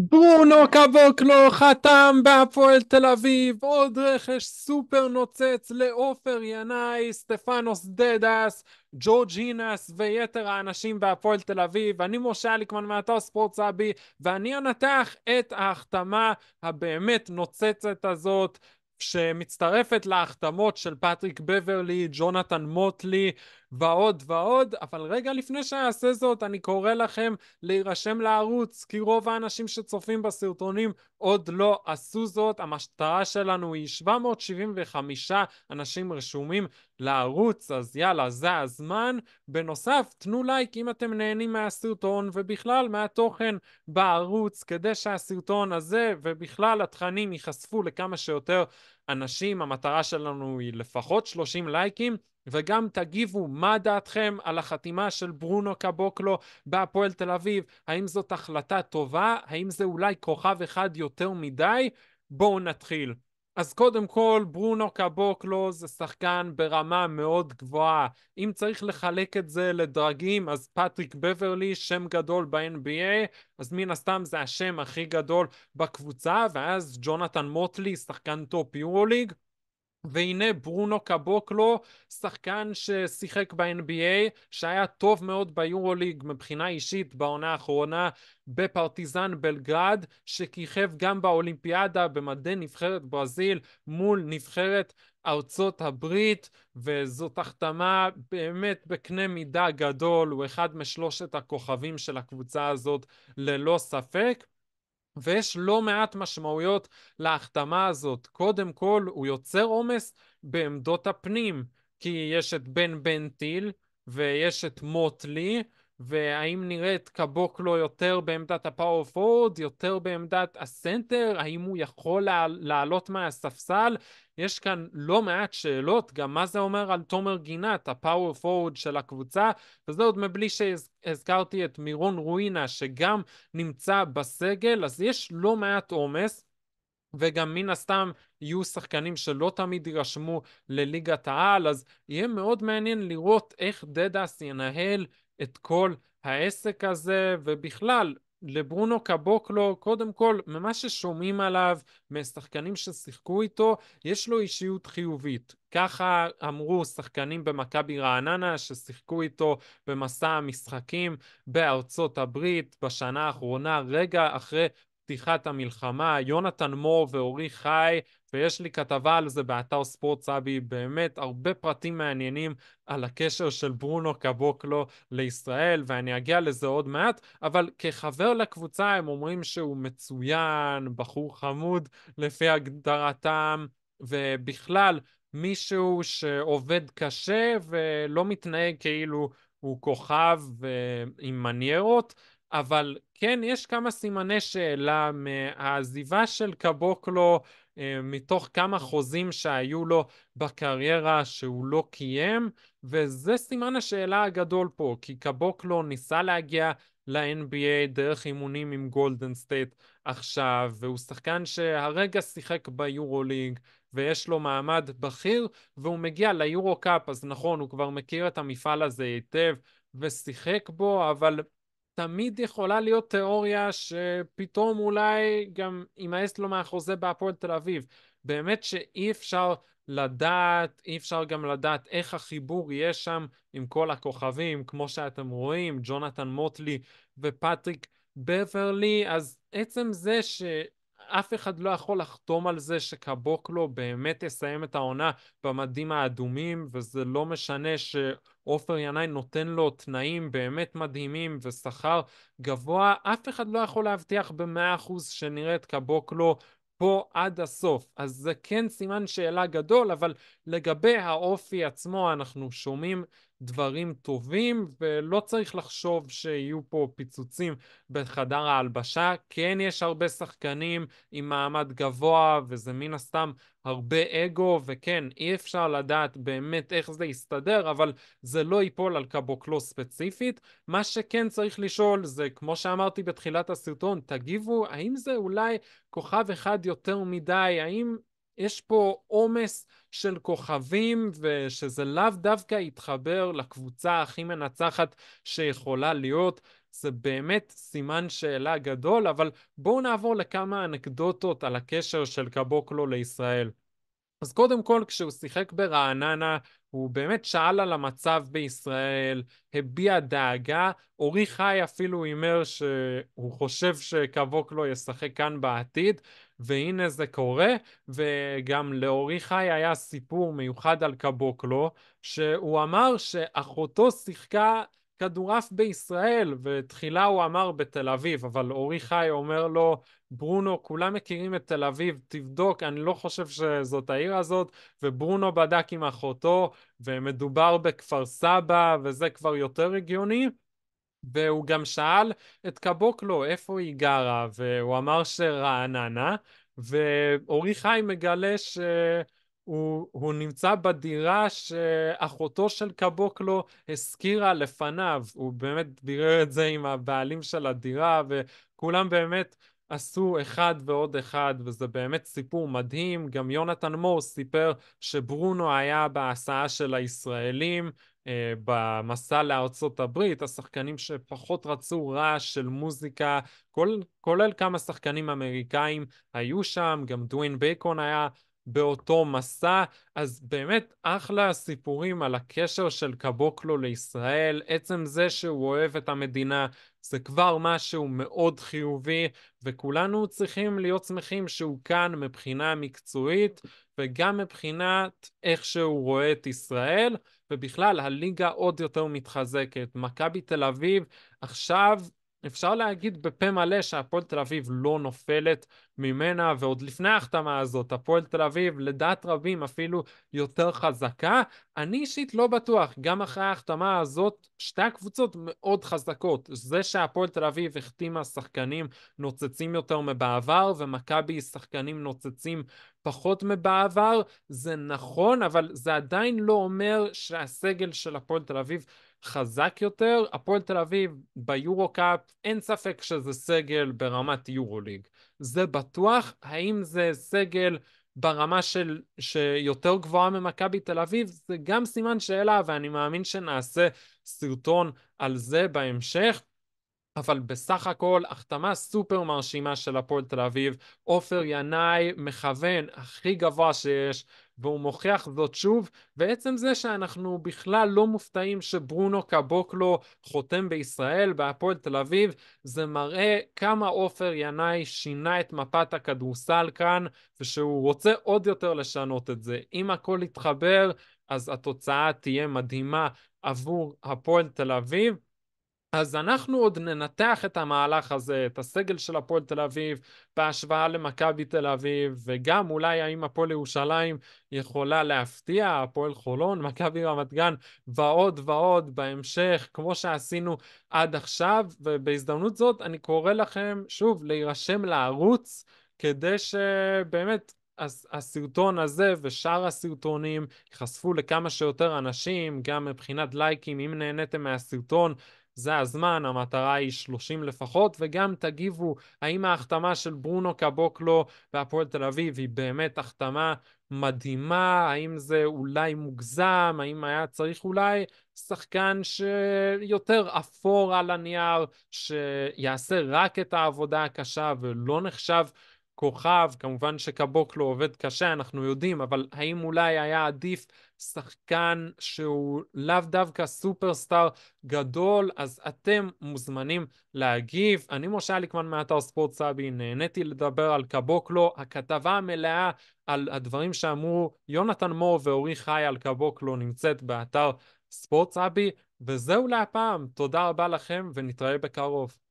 ברונו קבוקנו לא חתם בהפועל תל אביב, עוד רכש סופר נוצץ לעופר ינאי, סטפנוס דדס, ג'ורג'ינס ויתר האנשים בהפועל תל אביב. אני משה אליקמן מאתר ספורט סאבי, ואני אנתח את ההחתמה הבאמת נוצצת הזאת, שמצטרפת להחתמות של פטריק בברלי, ג'ונתן מוטלי, ועוד ועוד, אבל רגע לפני שאעשה זאת, אני קורא לכם להירשם לערוץ, כי רוב האנשים שצופים בסרטונים עוד לא עשו זאת. המטרה שלנו היא 775 אנשים רשומים לערוץ, אז יאללה, זה הזמן. בנוסף, תנו לייק אם אתם נהנים מהסרטון ובכלל מהתוכן בערוץ, כדי שהסרטון הזה ובכלל התכנים ייחשפו לכמה שיותר אנשים. המטרה שלנו היא לפחות 30 לייקים. וגם תגיבו מה דעתכם על החתימה של ברונו קבוקלו בהפועל תל אביב, האם זאת החלטה טובה, האם זה אולי כוכב אחד יותר מדי? בואו נתחיל. אז קודם כל, ברונו קבוקלו זה שחקן ברמה מאוד גבוהה. אם צריך לחלק את זה לדרגים, אז פטריק בברלי, שם גדול ב-NBA, אז מן הסתם זה השם הכי גדול בקבוצה, ואז ג'ונתן מוטלי, שחקן טופ יורו ליג, והנה ברונו קבוקלו, שחקן ששיחק ב-NBA, שהיה טוב מאוד ביורוליג מבחינה אישית בעונה האחרונה בפרטיזן בלגרד, שכיכב גם באולימפיאדה במדי נבחרת ברזיל מול נבחרת ארצות הברית, וזאת החתמה באמת בקנה מידה גדול, הוא אחד משלושת הכוכבים של הקבוצה הזאת ללא ספק. ויש לא מעט משמעויות להחתמה הזאת. קודם כל, הוא יוצר עומס בעמדות הפנים, כי יש את בן בן טיל ויש את מוטלי, והאם נראית קבוקלו יותר בעמדת הפאור פורד, יותר בעמדת הסנטר, האם הוא יכול לעלות מהספסל? יש כאן לא מעט שאלות, גם מה זה אומר על תומר גינת, הפאור פורד של הקבוצה, וזה עוד מבלי שהזכרתי את מירון רואינה, שגם נמצא בסגל, אז יש לא מעט עומס. וגם מן הסתם יהיו שחקנים שלא תמיד יירשמו לליגת העל, אז יהיה מאוד מעניין לראות איך דדס ינהל את כל העסק הזה, ובכלל, לברונו קבוקלו, קודם כל, ממה ששומעים עליו, משחקנים ששיחקו איתו, יש לו אישיות חיובית. ככה אמרו שחקנים במכבי רעננה ששיחקו איתו במסע המשחקים בארצות הברית בשנה האחרונה, רגע אחרי פתיחת המלחמה, יונתן מור ואורי חי ויש לי כתבה על זה באתר ספורט סאבי, באמת הרבה פרטים מעניינים על הקשר של ברונו קבוקלו לישראל, ואני אגיע לזה עוד מעט, אבל כחבר לקבוצה הם אומרים שהוא מצוין, בחור חמוד לפי הגדרתם, ובכלל, מישהו שעובד קשה ולא מתנהג כאילו הוא כוכב אה, עם מניירות, אבל כן, יש כמה סימני שאלה מהעזיבה של קבוקלו אה, מתוך כמה חוזים שהיו לו בקריירה שהוא לא קיים, וזה סימן השאלה הגדול פה, כי קבוקלו לא ניסה להגיע ל-NBA דרך אימונים עם גולדן סטייט עכשיו, והוא שחקן שהרגע שיחק ביורוליג, ויש לו מעמד בכיר, והוא מגיע ליורו קאפ, אז נכון, הוא כבר מכיר את המפעל הזה היטב, ושיחק בו, אבל תמיד יכולה להיות תיאוריה שפתאום אולי גם יימאס לו מהחוזה בהפועל תל אביב. באמת שאי אפשר לדעת, אי אפשר גם לדעת איך החיבור יהיה שם עם כל הכוכבים, כמו שאתם רואים, ג'ונתן מוטלי ופטריק בברלי, אז עצם זה ש... אף אחד לא יכול לחתום על זה שקבוקלו באמת יסיים את העונה במדים האדומים, וזה לא משנה שעופר ינאי נותן לו תנאים באמת מדהימים ושכר גבוה, אף אחד לא יכול להבטיח במאה אחוז שנראה את קבוקלו פה עד הסוף. אז זה כן סימן שאלה גדול, אבל לגבי האופי עצמו אנחנו שומעים דברים טובים, ולא צריך לחשוב שיהיו פה פיצוצים בחדר ההלבשה. כן יש הרבה שחקנים עם מעמד גבוה, וזה מן הסתם הרבה אגו, וכן, אי אפשר לדעת באמת איך זה יסתדר, אבל זה לא ייפול על קבוקלו ספציפית. מה שכן צריך לשאול זה, כמו שאמרתי בתחילת הסרטון, תגיבו, האם זה אולי כוכב אחד יותר מדי? האם יש פה עומס של כוכבים, ושזה לאו דווקא יתחבר לקבוצה הכי מנצחת שיכולה להיות. זה באמת סימן שאלה גדול, אבל בואו נעבור לכמה אנקדוטות על הקשר של קבוקלו לישראל. אז קודם כל, כשהוא שיחק ברעננה, הוא באמת שאל על המצב בישראל, הביע דאגה, אורי חי אפילו הימר שהוא חושב שקבוקלו ישחק כאן בעתיד, והנה זה קורה, וגם לאורי חי היה סיפור מיוחד על קבוקלו, שהוא אמר שאחותו שיחקה כדורעף בישראל, ותחילה הוא אמר בתל אביב, אבל אורי חי אומר לו, ברונו, כולם מכירים את תל אביב, תבדוק, אני לא חושב שזאת העיר הזאת, וברונו בדק עם אחותו, ומדובר בכפר סבא, וזה כבר יותר הגיוני. והוא גם שאל את קבוקלו איפה היא גרה, והוא אמר שרעננה, ואורי חי מגלה שהוא נמצא בדירה שאחותו של קבוקלו הזכירה לפניו. הוא באמת בירר את זה עם הבעלים של הדירה, וכולם באמת עשו אחד ועוד אחד, וזה באמת סיפור מדהים. גם יונתן מור סיפר שברונו היה בהסעה של הישראלים אה, במסע לארצות הברית, השחקנים שפחות רצו רעש של מוזיקה, כול, כולל כמה שחקנים אמריקאים היו שם, גם דווין בייקון היה באותו מסע, אז באמת אחלה סיפורים על הקשר של קבוקלו לישראל, עצם זה שהוא אוהב את המדינה, זה כבר משהו מאוד חיובי, וכולנו צריכים להיות שמחים שהוא כאן מבחינה מקצועית, וגם מבחינת איך שהוא רואה את ישראל, ובכלל הליגה עוד יותר מתחזקת. מכבי תל אביב עכשיו אפשר להגיד בפה מלא שהפועל תל אביב לא נופלת ממנה, ועוד לפני ההחתמה הזאת, הפועל תל אביב, לדעת רבים, אפילו יותר חזקה. אני אישית לא בטוח, גם אחרי ההחתמה הזאת, שתי הקבוצות מאוד חזקות. זה שהפועל תל אביב החתימה שחקנים נוצצים יותר מבעבר, ומכבי שחקנים נוצצים פחות מבעבר, זה נכון, אבל זה עדיין לא אומר שהסגל של הפועל תל אביב חזק יותר. הפועל תל אביב ביורו קאפ, אין ספק שזה סגל ברמת יורו ליג. זה בטוח. האם זה סגל ברמה של, שיותר גבוהה ממכבי תל אביב? זה גם סימן שאלה, ואני מאמין שנעשה סרטון על זה בהמשך. אבל בסך הכל החתמה סופר מרשימה של הפועל תל אביב. עופר ינאי מכוון הכי גבוה שיש והוא מוכיח זאת שוב, ועצם זה שאנחנו בכלל לא מופתעים שברונו קבוקלו חותם בישראל, בהפועל תל אביב, זה מראה כמה עופר ינאי שינה את מפת הכדורסל כאן, ושהוא רוצה עוד יותר לשנות את זה. אם הכל יתחבר, אז התוצאה תהיה מדהימה עבור הפועל תל אביב. אז אנחנו עוד ננתח את המהלך הזה, את הסגל של הפועל תל אביב בהשוואה למכבי תל אביב, וגם אולי האם הפועל ירושלים יכולה להפתיע, הפועל חולון, מכבי רמת גן, ועוד ועוד בהמשך, כמו שעשינו עד עכשיו, ובהזדמנות זאת אני קורא לכם שוב להירשם לערוץ, כדי שבאמת הסרטון הזה ושאר הסרטונים ייחשפו לכמה שיותר אנשים, גם מבחינת לייקים, אם נהניתם מהסרטון, זה הזמן, המטרה היא 30 לפחות, וגם תגיבו האם ההחתמה של ברונו קבוקלו והפועל תל אביב היא באמת החתמה מדהימה, האם זה אולי מוגזם, האם היה צריך אולי שחקן שיותר אפור על הנייר, שיעשה רק את העבודה הקשה ולא נחשב כוכב, כמובן שקבוקלו לא עובד קשה, אנחנו יודעים, אבל האם אולי היה עדיף שחקן שהוא לאו דווקא סופרסטאר גדול, אז אתם מוזמנים להגיב. אני משה אליקמן מאתר ספורט סאבי, נהניתי לדבר על קבוקלו, לא, הכתבה המלאה על הדברים שאמרו יונתן מור ואורי חי על קבוקלו לא נמצאת באתר ספורט סאבי, וזהו להפעם, תודה רבה לכם ונתראה בקרוב.